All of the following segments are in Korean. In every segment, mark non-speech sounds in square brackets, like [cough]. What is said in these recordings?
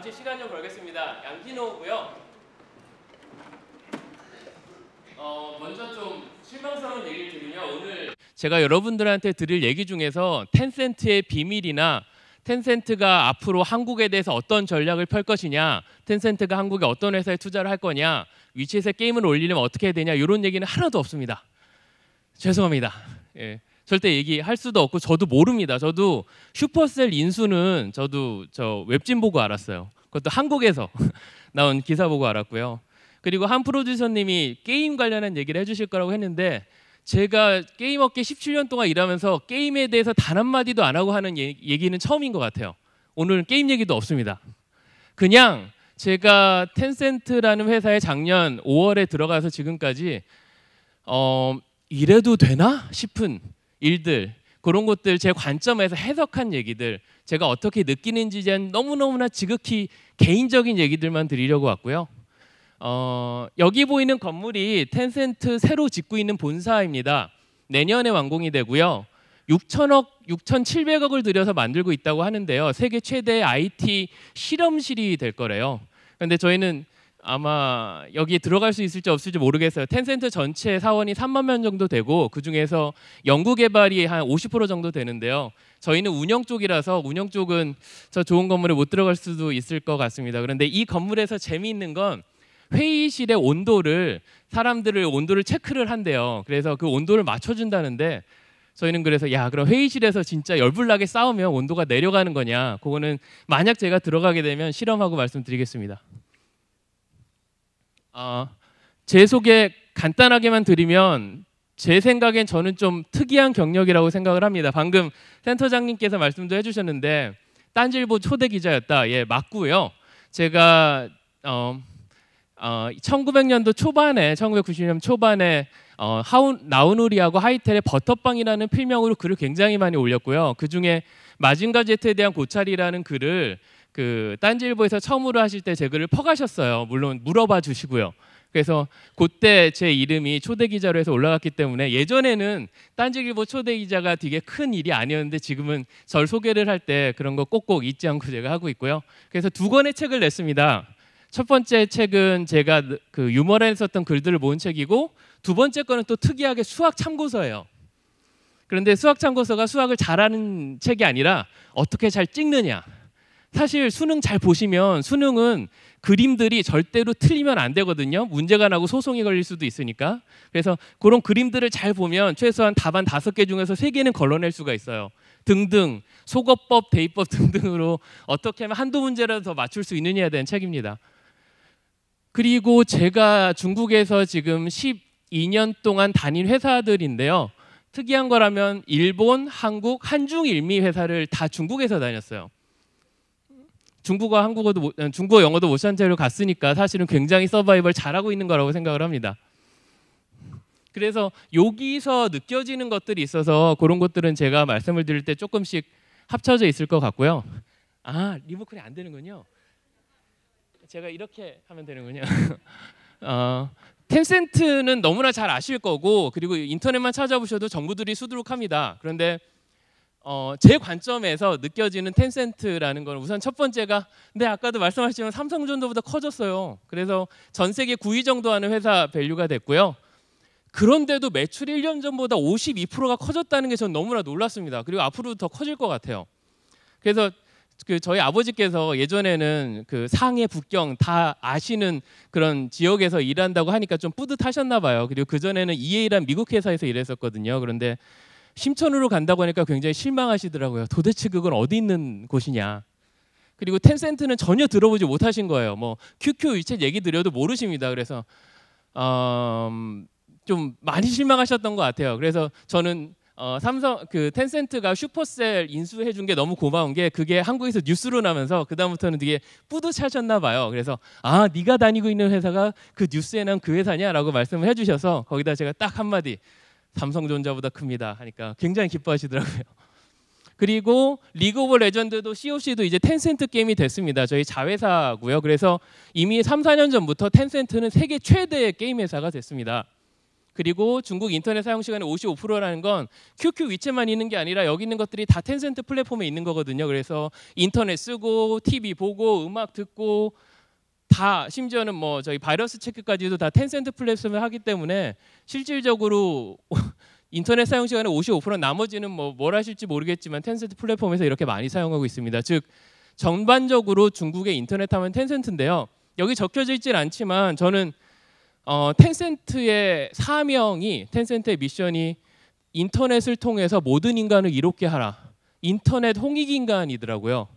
잠시 시간 좀 걸겠습니다. 양진호고요. 어, 먼저 좀 실망스러운 얘기를 드리면 오늘 제가 여러분들한테 드릴 얘기 중에서 텐센트의 비밀이나 텐센트가 앞으로 한국에 대해서 어떤 전략을 펼 것이냐, 텐센트가 한국에 어떤 회사에 투자를 할 거냐, 위치에서 게임을 올리려면 어떻게 해야 되냐 이런 얘기는 하나도 없습니다. 죄송합니다. 예. 절대 얘기할 수도 없고 저도 모릅니다. 저도 슈퍼셀 인수는 저도 저 웹진 보고 알았어요. 그것도 한국에서 [laughs] 나온 기사 보고 알았고요. 그리고 한 프로듀서님이 게임 관련한 얘기를 해주실 거라고 했는데 제가 게임 업계 17년 동안 일하면서 게임에 대해서 단 한마디도 안 하고 하는 얘기는 처음인 것 같아요. 오늘 게임 얘기도 없습니다. 그냥 제가 텐센트라는 회사에 작년 5월에 들어가서 지금까지 어, 이래도 되나 싶은 일들 그런 것들 제 관점에서 해석한 얘기들 제가 어떻게 느끼는지 대한 너무너무나 지극히 개인적인 얘기들만 드리려고 왔고요. 어, 여기 보이는 건물이 텐센트 새로 짓고 있는 본사입니다. 내년에 완공이 되고요. 6천억, 6,700억을 들여서 만들고 있다고 하는데요. 세계 최대 IT 실험실이 될 거래요. 그런데 저희는 아마 여기에 들어갈 수 있을지 없을지 모르겠어요. 텐센트 전체 사원이 3만 명 정도 되고 그 중에서 연구 개발이 한 50% 정도 되는데요. 저희는 운영 쪽이라서 운영 쪽은 저 좋은 건물에 못 들어갈 수도 있을 것 같습니다. 그런데 이 건물에서 재미있는 건 회의실의 온도를 사람들을 온도를 체크를 한대요. 그래서 그 온도를 맞춰준다는데 저희는 그래서 야 그럼 회의실에서 진짜 열불나게 싸우면 온도가 내려가는 거냐? 그거는 만약 제가 들어가게 되면 실험하고 말씀드리겠습니다. 어, 제 소개 간단하게만 드리면 제 생각엔 저는 좀 특이한 경력이라고 생각을 합니다. 방금 센터장님께서 말씀도 해주셨는데 딴질보 초대 기자였다. 예, 맞고요. 제가 어, 어, 1900년도 초반에 1990년 초반에 어, 하운, 나우누리하고 하이텔의 버터빵이라는 필명으로 글을 굉장히 많이 올렸고요. 그 중에 마징가 제트에 대한 고찰이라는 글을 그 딴지일보에서 처음으로 하실 때 제 글을 퍼가셨어요. 물론 물어봐 주시고요. 그래서 그때 제 이름이 초대 기자로 해서 올라갔기 때문에 예전에는 딴지일보 초대 기자가 되게 큰 일이 아니었는데 지금은 절 소개를 할 때 그런 거 꼭꼭 잊지 않고 제가 하고 있고요. 그래서 두 권의 책을 냈습니다. 첫 번째 책은 제가 그, 그 유머란에 썼던 글들을 모은 책이고 두 번째 거는 또 특이하게 수학 참고서예요. 그런데 수학 참고서가 수학을 잘하는 책이 아니라 어떻게 잘 찍느냐 사실 수능 잘 보시면 수능은 그림들이 절대로 틀리면 안 되거든요. 문제가 나고 소송이 걸릴 수도 있으니까. 그래서 그런 그림들을 잘 보면 최소한 답안 다섯 개 중에서 세 개는 걸러낼 수가 있어요. 등등 소거법, 대입법 [laughs] 등등으로 어떻게 하면 한두 문제라도 더 맞출 수 있느냐에 대한 책입니다. 그리고 제가 중국에서 지금 12년 동안 다닌 회사들인데요. 특이한 거라면 일본, 한국, 한중일미 회사를 다 중국에서 다녔어요. 중국어, 한국어도 아, 중국어, 영어도 모션제로 갔으니까 사실은 굉장히 서바이벌 잘하고 있는 거라고 생각을 합니다. 그래서 여기서 느껴지는 것들이 있어서 그런 것들은 제가 말씀을 드릴 때 조금씩 합쳐져 있을 것 같고요. 아 리모컨이 안 되는군요. 제가 이렇게 하면 되는군요. [laughs] 어, 텐센트는 너무나 잘 아실 거고 그리고 인터넷만 찾아보셔도 정부들이 수두룩합니다. 그런데 어, 제 관점에서 느껴지는 텐센트라는 건 우선 첫 번째가 근 네, 아까도 말씀하셨지만 삼성전자보다 커졌어요. 그래서 전 세계 9위 정도 하는 회사 밸류가 됐고요. 그런데도 매출 1년 전보다 52%가 커졌다는 게 전 너무나 놀랐습니다. 그리고 앞으로 도더 커질 것 같아요. 그래서 그 저희 아버지께서 예전에는 그 상해 북경 다 아시는 그런 지역에서 일한다고 하니까 좀 뿌듯하셨나 봐요. 그리고 그 전에는 EA란 미국 회사에서 일했었거든요. 그런데 심천으로 간다고 하니까 굉장히 실망하시더라고요. 도대체 그건 어디 있는 곳이냐. 그리고 텐센트는 전혀 들어보지 못하신 거예요. 뭐 QQ 위챗 얘기 드려도 모르십니다. 그래서 어, 좀 많이 실망하셨던 것 같아요. 그래서 저는 어, 삼성 그 텐센트가 슈퍼셀 인수해 준게 너무 고마운 게 그게 한국에서 뉴스로 나면서 그 다음부터는 되게 뿌듯하셨나 봐요. 그래서 아 네가 다니고 있는 회사가 그 뉴스에 난 그 회사냐라고 말씀을 해주셔서 거기다 제가 딱 한마디 삼성전자보다 큽니다 하니까 굉장히 기뻐하시더라고요. [laughs] 그리고 리그 오브 레전드도 COC도 이제 텐센트 게임이 됐습니다. 저희 자회사고요. 그래서 이미 3, 4년 전부터 텐센트는 세계 최대의 게임 회사가 됐습니다. 그리고 중국 인터넷 사용 시간의 55%라는 건 QQ 위치만 있는 게 아니라 여기 있는 것들이 다 텐센트 플랫폼에 있는 거거든요. 그래서 인터넷 쓰고 TV 보고 음악 듣고 다 심지어는 뭐 저희 바이러스 체크까지도 다 텐센트 플랫폼을 하기 때문에 실질적으로 [laughs] 인터넷 사용 시간의 55% 나머지는 뭐 뭘 하실지 모르겠지만 텐센트 플랫폼에서 이렇게 많이 사용하고 있습니다. 즉 전반적으로 중국의 인터넷 하면 텐센트인데요. 여기 적혀져 있진 않지만 저는 어, 텐센트의 사명이 텐센트의 미션이 인터넷을 통해서 모든 인간을 이롭게 하라. 인터넷 홍익 인간이더라고요.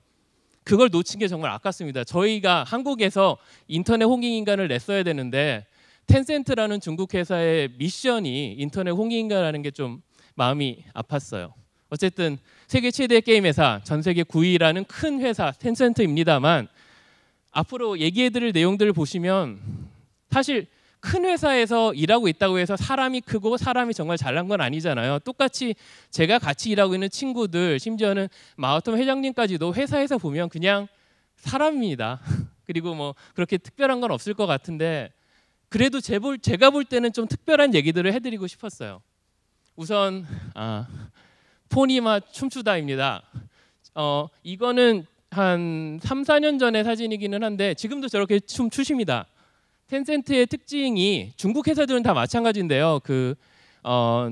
그걸 놓친 게 정말 아깝습니다. 저희가 한국에서 인터넷 홍익 인간을 냈어야 되는데 텐센트라는 중국 회사의 미션이 인터넷 홍익 인간이라는 게 좀 마음이 아팠어요. 어쨌든 세계 최대 게임 회사, 전 세계 9위라는 큰 회사 텐센트입니다만 앞으로 얘기해 드릴 내용들을 보시면 사실 큰 회사에서 일하고 있다고 해서 사람이 크고 사람이 정말 잘난 건 아니잖아요. 똑같이 제가 같이 일하고 있는 친구들, 심지어는 마우텀 회장님까지도 회사에서 보면 그냥 사람입니다. [laughs] 그리고 뭐 그렇게 특별한 건 없을 것 같은데 그래도 제볼 제가 볼 때는 좀 특별한 얘기들을 해드리고 싶었어요. 우선 아, 포니마 춤추다입니다. 어 이거는 한 3, 4년 전의 사진이기는 한데 지금도 저렇게 춤 추십니다. 텐센트의 특징이 중국 회사들은 다 마찬가지인데요. 그 어,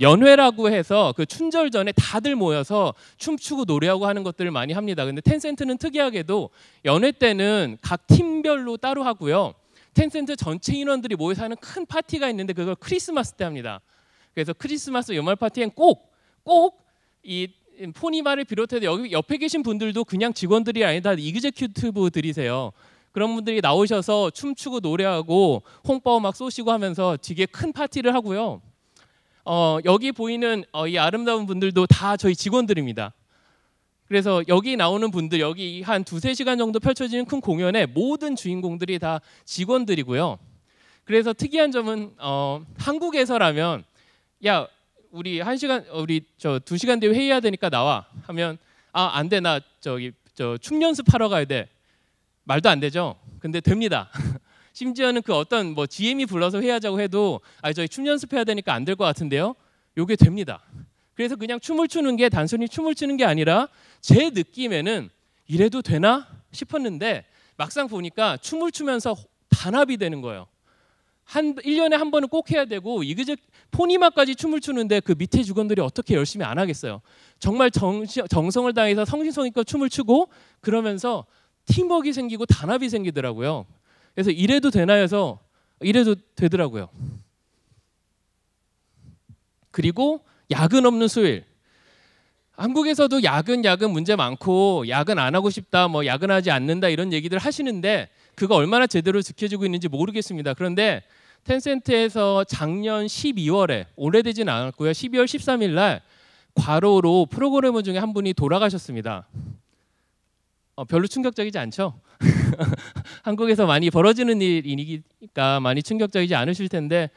연회라고 해서 그 춘절 전에 다들 모여서 춤추고 노래하고 하는 것들을 많이 합니다. 근데 텐센트는 특이하게도 연회 때는 각 팀별로 따로 하고요. 텐센트 전체 인원들이 모여서 하는 큰 파티가 있는데 그걸 크리스마스 때 합니다. 그래서 크리스마스 연말 파티엔 꼭 꼭 이 포니마를 비롯해서 여기 옆에 계신 분들도 그냥 직원들이 아니다 이그제큐티브들이세요. 그런 분들이 나오셔서 춤추고 노래하고 홍보막 쏘시고 하면서 되게 큰 파티를 하고요. 어, 여기 보이는 어, 이 아름다운 분들도 다 저희 직원들입니다. 그래서 여기 나오는 분들 여기 한 두세 시간 정도 펼쳐지는 큰 공연의 모든 주인공들이 다 직원들이고요. 그래서 특이한 점은 어, 한국에서라면 야 우리 한 시간 우리 저 두 시간 뒤에 회의해야 되니까 나와 하면 아안돼나 저기 저 춤 연습하러 가야 돼 말도 안 되죠. 근데 됩니다. [laughs] 심지어는 그 어떤 뭐 GM이 불러서 회의하자고 해도 아 저희 춤 연습해야 되니까 안 될 것 같은데요. 요게 됩니다. 그래서 그냥 춤을 추는 게 단순히 춤을 추는 게 아니라 제 느낌에는 이래도 되나 싶었는데 막상 보니까 춤을 추면서 단합이 되는 거예요. 한 1년에 한 번은 꼭 해야 되고 이그저 포니마까지 춤을 추는데 그 밑에 직원들이 어떻게 열심히 안 하겠어요. 정말 정, 정성을 다해서 성신성의껏 춤을 추고 그러면서 팀웍이 생기고 단합이 생기더라고요. 그래서 이래도 되나 해서 이래도 되더라고요. 그리고 야근 없는 수일. 한국에서도 야근 야근 문제 많고 야근 안 하고 싶다 뭐 야근하지 않는다 이런 얘기들 하시는데 그거 얼마나 제대로 지켜지고 있는지 모르겠습니다. 그런데 텐센트에서 작년 12월에 오래되진 않았고요. 12월 13일 날 과로로 프로그래머 중에 한 분이 돌아가셨습니다. 어, 별로 충격적이지 않죠. [laughs] 한국에서 많이 벌어지는 일이니까 많이 충격적이지 않으실 텐데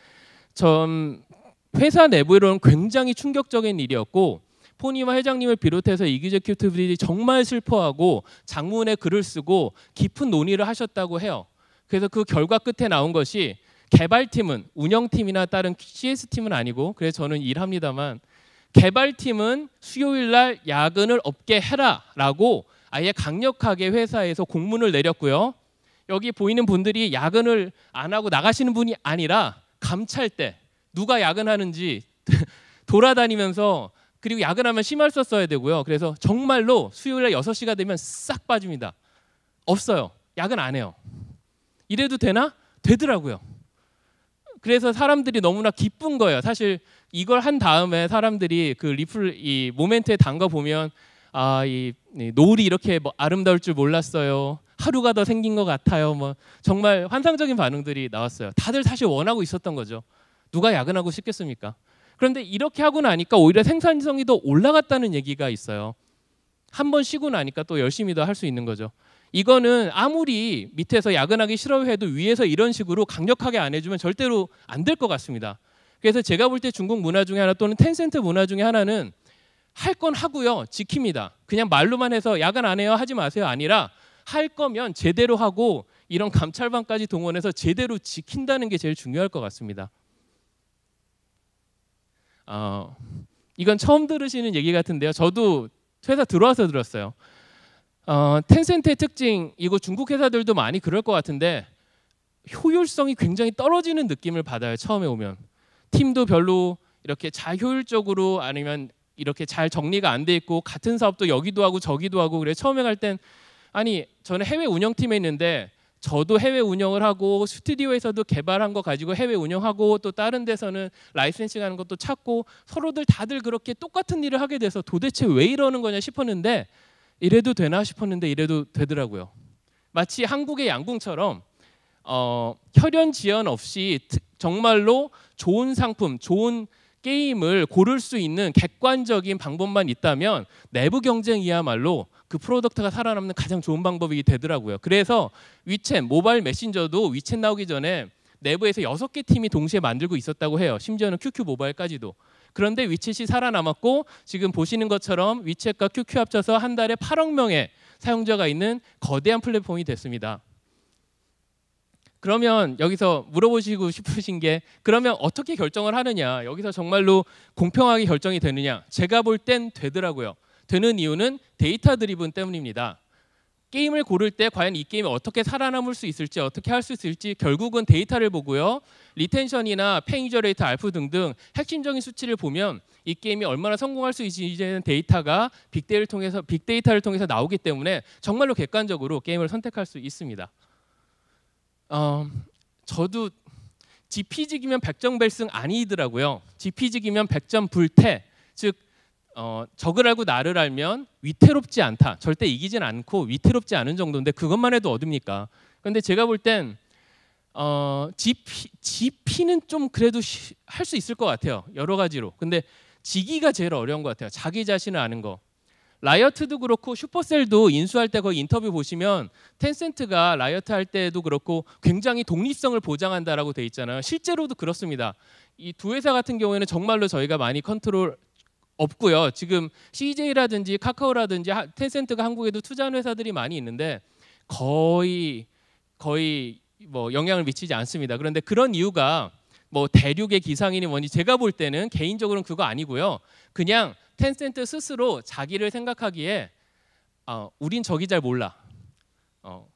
전 회사 내부로는 굉장히 충격적인 일이었고 포니와 회장님을 비롯해서 이규제큐티브들이 정말 슬퍼하고 장문의 글을 쓰고 깊은 논의를 하셨다고 해요. 그래서 그 결과 끝에 나온 것이 개발팀은 운영팀이나 다른 CS팀은 아니고 그래서 저는 일합니다만 개발팀은 수요일 날 야근을 없게 해라라고 아예 강력하게 회사에서 공문을 내렸고요. 여기 보이는 분들이 야근을 안 하고 나가시는 분이 아니라 감찰 때 누가 야근하는지 [laughs] 돌아다니면서 그리고 야근하면 심할 썼어야 되고요. 그래서 정말로 수요일에 6시가 되면 싹 빠집니다. 없어요. 야근 안 해요. 이래도 되나? 되더라고요. 그래서 사람들이 너무나 기쁜 거예요. 사실 이걸 한 다음에 사람들이 그 리플 이 모멘트에 담가 보면 아, 이, 노을이 이렇게 뭐 아름다울 줄 몰랐어요. 하루가 더 생긴 것 같아요. 뭐 정말 환상적인 반응들이 나왔어요. 다들 사실 원하고 있었던 거죠. 누가 야근하고 싶겠습니까? 그런데 이렇게 하고 나니까 오히려 생산성이 더 올라갔다는 얘기가 있어요. 한번 쉬고 나니까 또 열심히 더 할 수 있는 거죠. 이거는 아무리 밑에서 야근하기 싫어해도 위에서 이런 식으로 강력하게 안 해주면 절대로 안 될 것 같습니다. 그래서 제가 볼 때 중국 문화 중에 하나 또는 텐센트 문화 중에 하나는 할건 하고요. 지킵니다. 그냥 말로만 해서 야간 안 해요. 하지 마세요. 아니라 할 거면 제대로 하고 이런 감찰반까지 동원해서 제대로 지킨다는 게 제일 중요할 것 같습니다. 어, 이건 처음 들으시는 얘기 같은데요. 저도 회사 들어와서 들었어요. 어, 텐센트의 특징, 이거 중국 회사들도 많이 그럴 것 같은데 효율성이 굉장히 떨어지는 느낌을 받아요. 처음에 오면 팀도 별로 이렇게 자효율적으로 아니면 이렇게 잘 정리가 안 돼 있고 같은 사업도 여기도 하고 저기도 하고 그래 처음에 갈 땐 아니 저는 해외 운영팀에 있는데 저도 해외 운영을 하고 스튜디오에서도 개발한 거 가지고 해외 운영하고 또 다른 데서는 라이센싱 하는 것도 찾고 서로들 다들 그렇게 똑같은 일을 하게 돼서 도대체 왜 이러는 거냐 싶었는데 이래도 되나 싶었는데 이래도 되더라고요. 마치 한국의 양궁처럼 어, 혈연 지연 없이 정말로 좋은 상품, 좋은 게임을 고를 수 있는 객관적인 방법만 있다면 내부 경쟁이야말로 그 프로덕트가 살아남는 가장 좋은 방법이 되더라고요. 그래서 위챗 모바일 메신저도 위챗 나오기 전에 내부에서 여섯 개 팀이 동시에 만들고 있었다고 해요. 심지어는 QQ 모바일까지도. 그런데 위챗이 살아남았고 지금 보시는 것처럼 위챗과 QQ 합쳐서 한 달에 8억 명의 사용자가 있는 거대한 플랫폼이 됐습니다. 그러면 여기서 물어보시고 [laughs] 싶으신 게 그러면 어떻게 결정을 하느냐 여기서 정말로 공평하게 결정이 되느냐 제가 볼 땐 되더라고요 되는 이유는 데이터 드리븐 때문입니다 게임을 고를 때 과연 이 게임이 어떻게 살아남을 수 있을지 어떻게 할 수 있을지 결국은 데이터를 보고요 리텐션이나 페이저레이트 알프 등등 핵심적인 수치를 보면 이 게임이 얼마나 성공할 수 있는지에 데이터가 빅데이터를 통해서 빅데이터를 통해서 나오기 때문에 정말로 객관적으로 게임을 선택할 수 있습니다. 어, 저도 지피지기면 백정벨승 아니더라고요. 지피지기면 백전불태, 즉 어, 적을 알고 나를 알면 위태롭지 않다. 절대 이기진 않고 위태롭지 않은 정도인데 그것만 해도 어딥니까? 근데 제가 볼 땐 어, 지피, 지피는좀 그래도 할 수 있을 것 같아요. 여러 가지로. 근데 지기가 제일 어려운 것 같아요. 자기 자신을 아는 거. 라이어트도 그렇고 슈퍼셀도 인수할 때 거기 인터뷰 보시면 텐센트가 라이어트 할 때도 그렇고 굉장히 독립성을 보장한다라고 돼 있잖아요. 실제로도 그렇습니다. 이 두 회사 같은 경우에는 정말로 저희가 많이 컨트롤 없고요. 지금 CJ라든지 카카오라든지 텐센트가 한국에도 투자한 회사들이 많이 있는데 거의 거의 뭐 영향을 미치지 않습니다. 그런데 그런 이유가 뭐 대륙의 기상이니 뭐니 제가 볼 때는 개인적으로는 그거 아니고요. 그냥 텐센트 스스로 자기를 생각하기에 어, 우린 저기 잘 몰라. 어,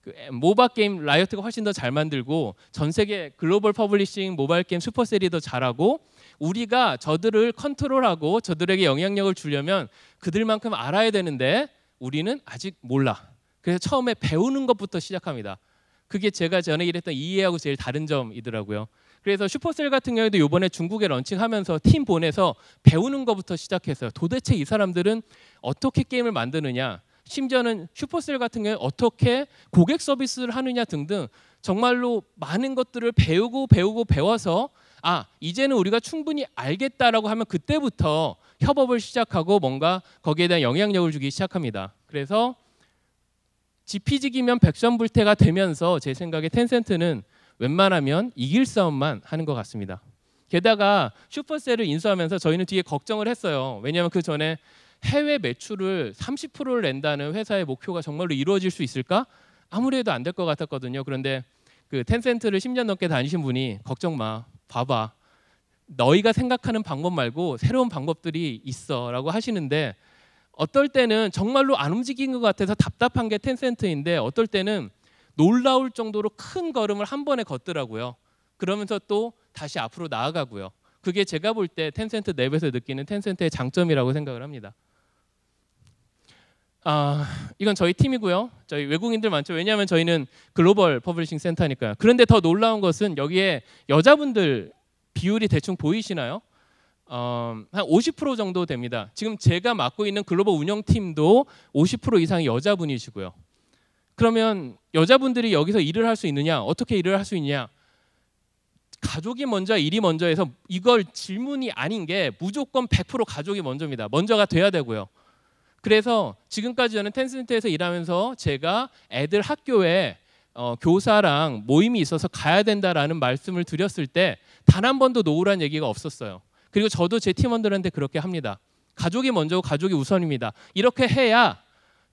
그 모바 게임 라이어트가 훨씬 더 잘 만들고 전 세계 글로벌 퍼블리싱 모바일 게임 슈퍼셀이 더 잘하고 우리가 저들을 컨트롤하고 저들에게 영향력을 주려면 그들만큼 알아야 되는데 우리는 아직 몰라. 그래서 처음에 배우는 것부터 시작합니다. 그게 제가 전에 일했던 이해하고 제일 다른 점이더라고요. 그래서 슈퍼셀 같은 경우에도 요번에 중국에 런칭하면서 팀 보내서 배우는 것부터 시작해서 도대체 이 사람들은 어떻게 게임을 만드느냐 심지어는 슈퍼셀 같은 경우에 어떻게 고객 서비스를 하느냐 등등 정말로 많은 것들을 배우고 배우고 배워서 아 이제는 우리가 충분히 알겠다라고 하면 그때부터 협업을 시작하고 뭔가 거기에 대한 영향력을 주기 시작합니다. 그래서 지피지기면 백전불태가 되면서 제 생각에 텐센트는 웬만하면 이길 싸움만 하는 것 같습니다. 게다가 슈퍼셀을 인수하면서 저희는 뒤에 걱정을 했어요. 왜냐하면 그 전에 해외 매출을 30%를 낸다는 회사의 목표가 정말로 이루어질 수 있을까? 아무래도 안 될 것 같았거든요. 그런데 그 텐센트를 10년 넘게 다니신 분이 걱정 마, 봐봐. 너희가 생각하는 방법 말고 새로운 방법들이 있어라고 하시는데 어떨 때는 정말로 안 움직인 것 같아서 답답한 게 텐센트인데 어떨 때는 놀라울 정도로 큰 걸음을 한 번에 걷더라고요. 그러면서 또 다시 앞으로 나아가고요. 그게 제가 볼 때 텐센트 내부에서 느끼는 텐센트의 장점이라고 생각을 합니다. 아, 이건 저희 팀이고요. 저희 외국인들 많죠. 왜냐하면 저희는 글로벌 퍼블리싱 센터니까요. 그런데 더 놀라운 것은 여기에 여자분들 비율이 대충 보이시나요? 어, 한50% 정도 됩니다. 지금 제가 맡고 있는 글로벌 운영팀도 50% 이상이 여자분이시고요. 그러면 여자분들이 여기서 일을 할 수 있느냐? 어떻게 일을 할 수 있냐? 가족이 먼저 일이 먼저 해서 이걸 질문이 아닌 게 무조건 100% 가족이 먼저입니다. 먼저가 돼야 되고요. 그래서 지금까지 저는 텐센트에서 일하면서 제가 애들 학교에 어, 교사랑 모임이 있어서 가야 된다라는 말씀을 드렸을 때 단 한 번도 노우란 얘기가 없었어요. 그리고 저도 제 팀원들한테 그렇게 합니다. 가족이 먼저고 가족이 우선입니다. 이렇게 해야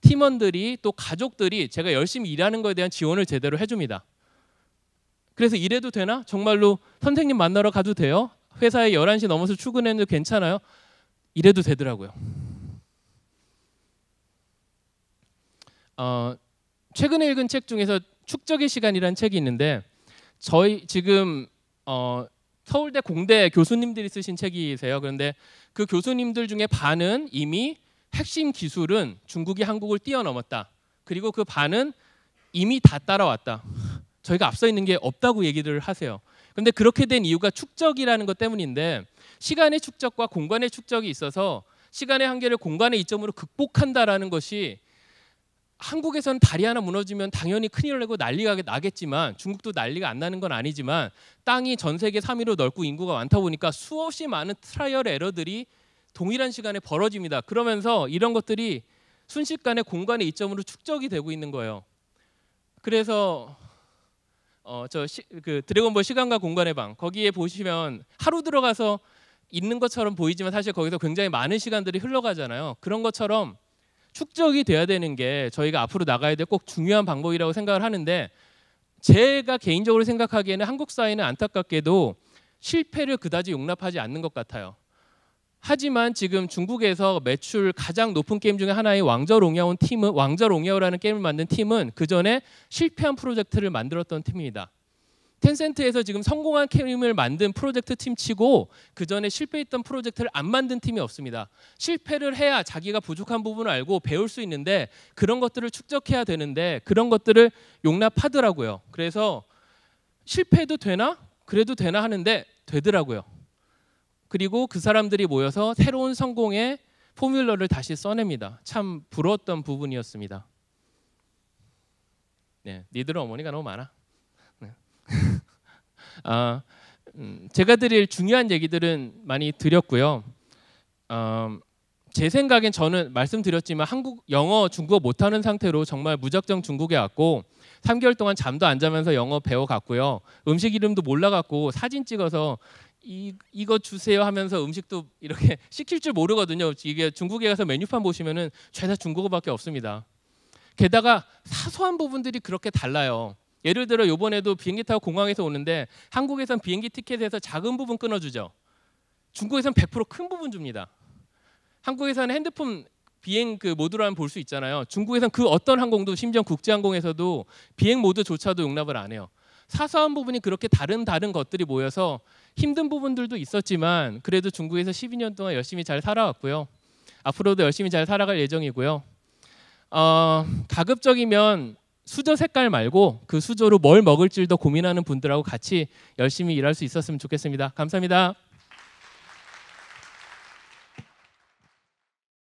팀원들이 또 가족들이 제가 열심히 일하는 것에 대한 지원을 제대로 해줍니다. 그래서 일해도 되나? 정말로 선생님 만나러 가도 돼요? 회사에 11시 넘어서 출근해도 괜찮아요? 이래도 되더라고요. 어, 최근에 읽은 책 중에서 축적의 시간이라는 책이 있는데 저희 지금 어, 서울대 공대 교수님들이 쓰신 책이세요. 그런데 그 교수님들 중에 반은 이미 핵심 기술은 중국이 한국을 뛰어넘었다. 그리고 그 반은 이미 다 따라왔다. 저희가 앞서 있는 게 없다고 얘기를 하세요. 근데 그렇게 된 이유가 축적이라는 것 때문인데 시간의 축적과 공간의 축적이 있어서 시간의 한계를 공간의 이점으로 극복한다라는 것이 한국에서는 다리 하나 무너지면 당연히 큰일 을 내고 난리가 나겠지만 중국도 난리가 안 나는 건 아니지만 땅이 전 세계 3위로 넓고 인구가 많다 보니까 수없이 많은 트라이얼 에러들이 동일한 시간에 벌어집니다. 그러면서 이런 것들이 순식간에 공간의 이점으로 축적이 되고 있는 거예요. 그래서 어, 저 그 드래곤볼 시간과 공간의 방 거기에 보시면 하루 들어가서 있는 것처럼 보이지만 사실 거기서 굉장히 많은 시간들이 흘러가잖아요. 그런 것처럼 축적이 돼야 되는 게 저희가 앞으로 나가야 될 꼭 중요한 방법이라고 생각을 하는데 제가 개인적으로 생각하기에는 한국 사회는 안타깝게도 실패를 그다지 용납하지 않는 것 같아요. 하지만 지금 중국에서 매출 가장 높은 게임 중에 하나인 왕자롱야온 팀은 왕자롱야오라는 게임을 만든 팀은 그 전에 실패한 프로젝트를 만들었던 팀입니다. 텐센트에서 지금 성공한 게임을 만든 프로젝트 팀치고 그 전에 실패했던 프로젝트를 안 만든 팀이 없습니다. 실패를 해야 자기가 부족한 부분을 알고 배울 수 있는데 그런 것들을 축적해야 되는데 그런 것들을 용납하더라고요. 그래서 실패해도 되나? 그래도 되나 하는데 되더라고요. 그리고 그 사람들이 모여서 새로운 성공의 포뮬러를 다시 써냅니다. 참 부러웠던 부분이었습니다. 네, 니들은 어머니가 너무 많아. 네. [laughs] 아, 음, 제가 드릴 중요한 얘기들은 많이 드렸고요. 어, 제 생각엔 저는 말씀드렸지만 한국 영어 중국어 못하는 상태로 정말 무작정 중국에 왔고 3개월 동안 잠도 안 자면서 영어 배워갔고요. 음식 이름도 몰라갖고 사진 찍어서 이 이거 주세요 하면서 음식도 이렇게 [laughs] 시킬 줄 모르거든요. 이게 중국에 가서 메뉴판 보시면은 죄다 중국어밖에 없습니다. 게다가 사소한 부분들이 그렇게 달라요. 예를 들어 요번에도 비행기 타고 공항에서 오는데 한국에선 비행기 티켓에서 작은 부분 끊어주죠. 중국에선 100%큰 부분 줍니다. 한국에서는 핸드폰 비행 그 모드라면 볼 수 있잖아요. 중국에선 그 어떤 항공도 심지어 국제항공에서도 비행 모드조차도 용납을 안 해요. 사소한 부분이 그렇게 다른 다른 것들이 모여서 힘든 부분들도 있었지만 그래도 중국에서 12년 동안 열심히 잘 살아왔고요. 앞으로도 열심히 잘 살아갈 예정이고요. 어, 가급적이면 수저 색깔 말고 그 수저로 뭘 먹을지도 고민하는 분들하고 같이 열심히 일할 수 있었으면 좋겠습니다. 감사합니다.